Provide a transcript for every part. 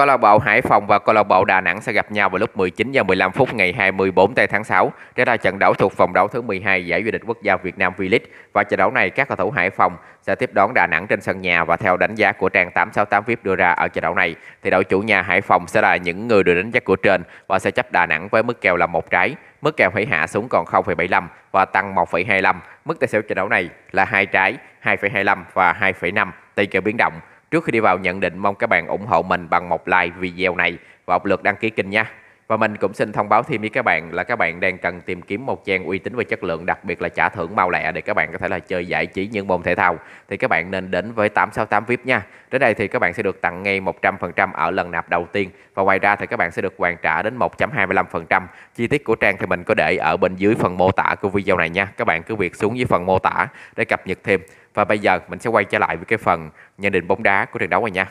Câu lạc bộ Hải Phòng và câu lạc bộ Đà Nẵng sẽ gặp nhau vào lúc 19 giờ 15 phút ngày 24 tây tháng 6. Đây là trận đấu thuộc vòng đấu thứ 12 giải vô địch quốc gia Việt Nam V-League và trận đấu này các cầu thủ Hải Phòng sẽ tiếp đón Đà Nẵng trên sân nhà và theo đánh giá của trang 868 VIP đưa ra ở trận đấu này thì đội chủ nhà Hải Phòng sẽ là những người được đánh giá của trên và sẽ chấp Đà Nẵng với mức kèo là một trái mức kèo phải hạ xuống còn 0,75 và tăng 1,25. Mức tài xỉu trận đấu này là hai trái, 2,25 và 2,5 tùy kèo biến động. Trước khi đi vào nhận định mong các bạn ủng hộ mình bằng một like video này và một lượt đăng ký kênh nha. Và mình cũng xin thông báo thêm với các bạn là các bạn đang cần tìm kiếm một trang uy tín và chất lượng, đặc biệt là trả thưởng mau lẹ để các bạn có thể là chơi giải trí những môn thể thao thì các bạn nên đến với 868 VIP nha. Đến đây thì các bạn sẽ được tặng ngay 100% ở lần nạp đầu tiên và ngoài ra thì các bạn sẽ được hoàn trả đến 1.25%. Chi tiết của trang thì mình có để ở bên dưới phần mô tả của video này nha. Các bạn cứ việc xuống dưới phần mô tả để cập nhật thêm. Và bây giờ mình sẽ quay trở lại với cái phần nhận định bóng đá của trận đấu này nha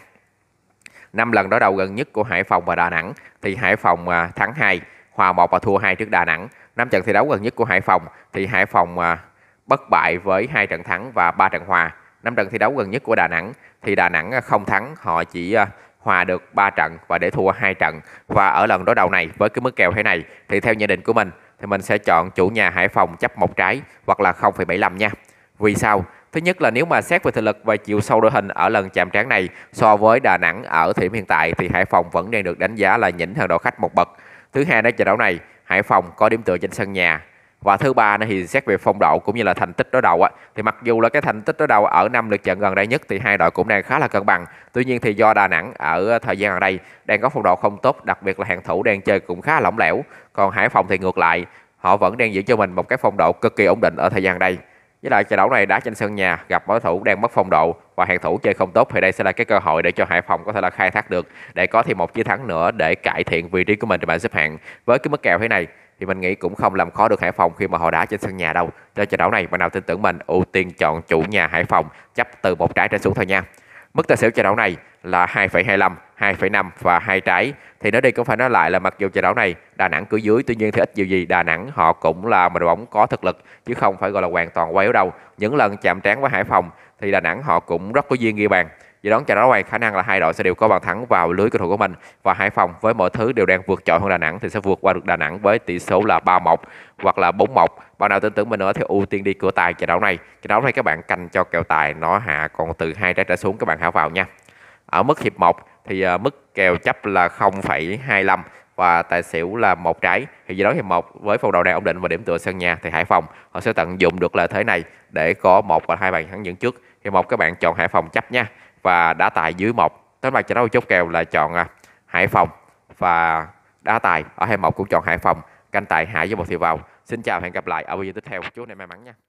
năm lần đối đầu gần nhất của Hải Phòng và Đà Nẵng thì Hải Phòng à, thắng 2, hòa 1 và thua 2 trước Đà Nẵng. Năm trận thi đấu gần nhất của Hải Phòng thì Hải Phòng à, bất bại với hai trận thắng và ba trận hòa. Năm trận thi đấu gần nhất của Đà Nẵng thì Đà Nẵng à, không thắng, họ chỉ hòa được 3 trận và để thua hai trận. Và ở lần đối đầu này với cái mức kèo thế này thì theo nhận định của mình thì mình sẽ chọn chủ nhà Hải Phòng chấp một trái hoặc là 0,75 nha. Vì sao? Thứ nhất là nếu mà xét về thể lực và chiều sâu đội hình ở lần chạm trán này so với Đà Nẵng ở thời điểm hiện tại thì Hải Phòng vẫn đang được đánh giá là nhỉnh hơn đội khách một bậc. Thứ hai đó trận đấu này Hải Phòng có điểm tựa trên sân nhà và thứ ba thì xét về phong độ cũng như là thành tích đối đầu thì mặc dù là cái thành tích đối đầu ở năm lượt trận gần đây nhất thì hai đội cũng đang khá là cân bằng tuy nhiên thì do đà nẵng ở thời gian gần đây đang có phong độ không tốt đặc biệt là hàng thủ đang chơi cũng khá lỏng lẻo còn hải phòng thì ngược lại họ vẫn đang giữ cho mình một cái phong độ cực kỳ ổn định ở thời gian đây với lại trận đấu này đá trên sân nhà gặp đối thủ đang mất phong độ và hàng thủ chơi không tốt thì đây sẽ là cái cơ hội để cho Hải Phòng có thể là khai thác được để có thêm một chiến thắng nữa để cải thiện vị trí của mình trên bảng xếp hạng. Với cái mức kèo thế này thì mình nghĩ cũng không làm khó được Hải Phòng khi mà họ đá trên sân nhà đâu. Cho trận đấu này bạn nào tin tưởng mình ưu tiên chọn chủ nhà Hải Phòng chấp từ một trái trở xuống thôi nha. Mức tài xỉu trận đấu này là 2,25 2,5 và hai trái thì nói đây cũng phải nói lại là mặc dù trận đấu này Đà Nẵng cứ dưới tuy nhiên thì ít nhiều gì Đà Nẵng họ cũng là một đội bóng có thực lực chứ không phải gọi là hoàn toàn quá yếu đâu những lần chạm trán với Hải Phòng thì Đà Nẵng họ cũng rất có duyên ghi bàn dự đoán trận đấu này khả năng là hai đội sẽ đều có bàn thắng vào lưới cầu thủ của mình và Hải Phòng với mọi thứ đều đang vượt trội hơn Đà Nẵng thì sẽ vượt qua được Đà Nẵng với tỷ số là 3-1 hoặc là 4-1 bạn nào tin tưởng mình nữa thì ưu tiên đi cửa tài trận đấu này trận đấu này các bạn canh cho kèo tài nó hạ còn từ hai trái trở xuống các bạn hãy vào nha ở mức hiệp 1 thì à, mức kèo chấp là 0,25 và tài xỉu là một trái thì do đó thì một với phong độ đang ổn định và điểm tựa sân nhà thì Hải Phòng họ sẽ tận dụng được lợi thế này để có một và hai bàn thắng dẫn trước thì một các bạn chọn Hải Phòng chấp nha và đá tài dưới một tới mặt trận đấu chốt kèo là chọn à, Hải Phòng và đá tài ở hai một cũng chọn Hải Phòng canh tài Hải với một thì vào xin chào hẹn gặp lại ở video tiếp theo chúc anh em may mắn nha